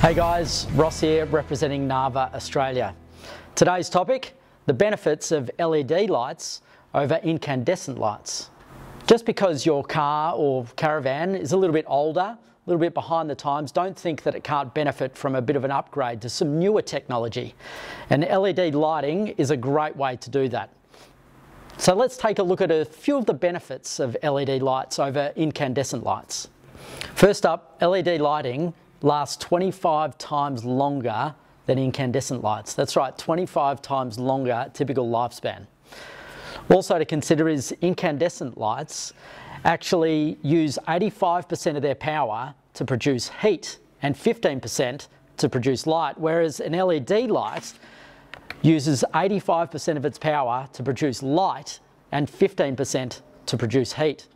Hey guys, Ross here representing NAVA Australia. Today's topic, the benefits of LED lights over incandescent lights. Just because your car or caravan is a little bit older, a little bit behind the times, don't think that it can't benefit from a bit of an upgrade to some newer technology. And LED lighting is a great way to do that. So let's take a look at a few of the benefits of LED lights over incandescent lights. First up, LED lighting Lasts 25 times longer than incandescent lights. That's right, 25 times longer typical lifespan. Also to consider is incandescent lights actually use 85% of their power to produce heat and 15% to produce light, whereas an LED light uses 85% of its power to produce light and 15% to produce heat.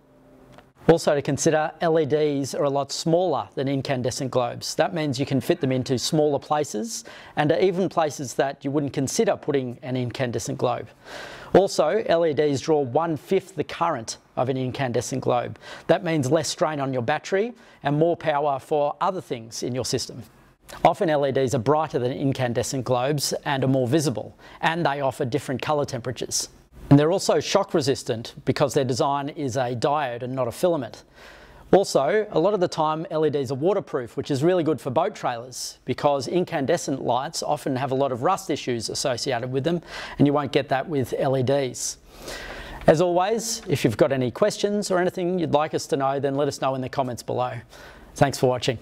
Also to consider, LEDs are a lot smaller than incandescent globes. That means you can fit them into smaller places and even places that you wouldn't consider putting an incandescent globe. Also, LEDs draw one-fifth the current of an incandescent globe. That means less strain on your battery and more power for other things in your system. Often LEDs are brighter than incandescent globes and are more visible, and they offer different colour temperatures. And they're also shock resistant because their design is a diode and not a filament. Also, a lot of the time LEDs are waterproof, which is really good for boat trailers because incandescent lights often have a lot of rust issues associated with them and you won't get that with LEDs. As always, if you've got any questions or anything you'd like us to know, then let us know in the comments below. Thanks for watching.